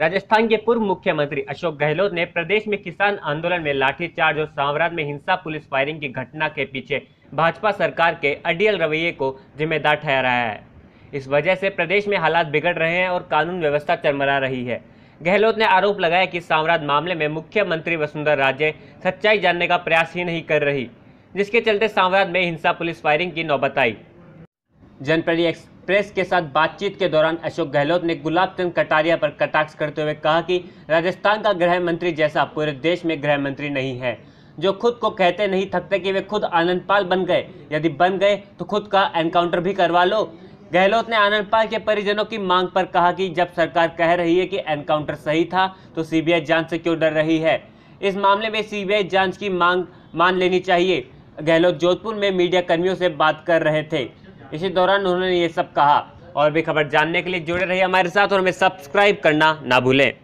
राजस्थान के पूर्व मुख्यमंत्री अशोक गहलोत ने प्रदेश में किसान आंदोलन में लाठीचार्ज और सांवराज में हिंसा पुलिस फायरिंग की घटना के पीछे भाजपा सरकार के अडियल रवैये को जिम्मेदार ठहराया है इस वजह से प्रदेश में हालात बिगड़ रहे हैं और कानून व्यवस्था चरमरा रही है गहलोत ने आरोप लगाया कि सांवराज मामले में मुख्यमंत्री वसुंधरा राजे सच्चाई जानने का प्रयास ही नहीं कर रही जिसके चलते सांवराज में हिंसा पुलिस फायरिंग की नौबत आई जनप्रति प्रेस के साथ बातचीत के दौरान अशोक गहलोत ने गुलाब चंद कटारिया पर कटाक्ष करते हुए कहा कि राजस्थान का गृह मंत्री जैसा पूरे देश में गृह मंत्री नहीं है जो खुद को कहते नहीं थकते कि वे खुद आनंदपाल बन गए यदि बन गए तो खुद का एनकाउंटर भी करवा लो गहलोत ने आनंदपाल के परिजनों की मांग पर कहा कि जब सरकार कह रही है कि एनकाउंटर सही था तो सीबीआई जांच से क्यों डर रही है इस मामले में सीबीआई जांच की मांग मान लेनी चाहिए गहलोत जोधपुर में मीडिया कर्मियों से बात कर रहे थे इसी दौरान उन्होंने ये सब कहा और भी खबर जानने के लिए जुड़े रहिए हमारे साथ और हमें सब्सक्राइब करना ना भूलें